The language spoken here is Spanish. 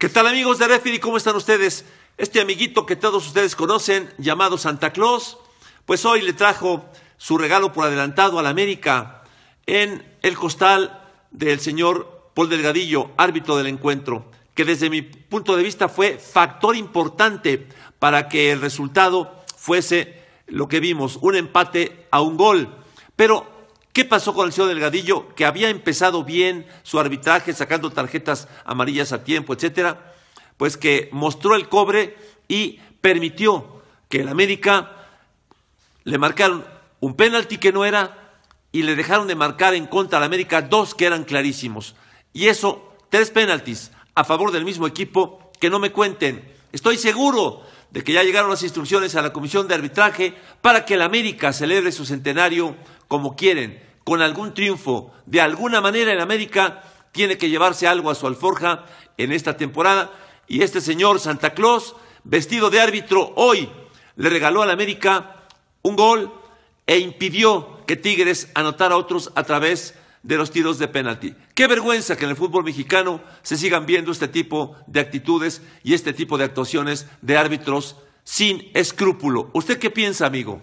¿Qué tal amigos de Refiri? ¿Cómo están ustedes? Este amiguito que todos ustedes conocen, llamado Santa Claus, pues hoy le trajo su regalo por adelantado a la América en el costal del señor Paul Delgadillo, árbitro del encuentro, que desde mi punto de vista fue factor importante para que el resultado fuese lo que vimos, un empate a un gol. Pero ¿Qué pasó con el señor Delgadillo? Que había empezado bien su arbitraje sacando tarjetas amarillas a tiempo, etcétera. Pues que mostró el cobre y permitió que el América le marcaron un penalti que no era y le dejaron de marcar en contra al América dos que eran clarísimos. Y eso, tres penaltis a favor del mismo equipo que no me cuenten. Estoy seguro de que ya llegaron las instrucciones a la Comisión de Arbitraje para que el América celebre su centenario como quieren con algún triunfo, de alguna manera en América, tiene que llevarse algo a su alforja en esta temporada. Y este señor Santa Claus, vestido de árbitro, hoy le regaló al América un gol e impidió que Tigres anotara otros a través de los tiros de penalti. Qué vergüenza que en el fútbol mexicano se sigan viendo este tipo de actitudes y este tipo de actuaciones de árbitros sin escrúpulo. ¿Usted qué piensa, amigo?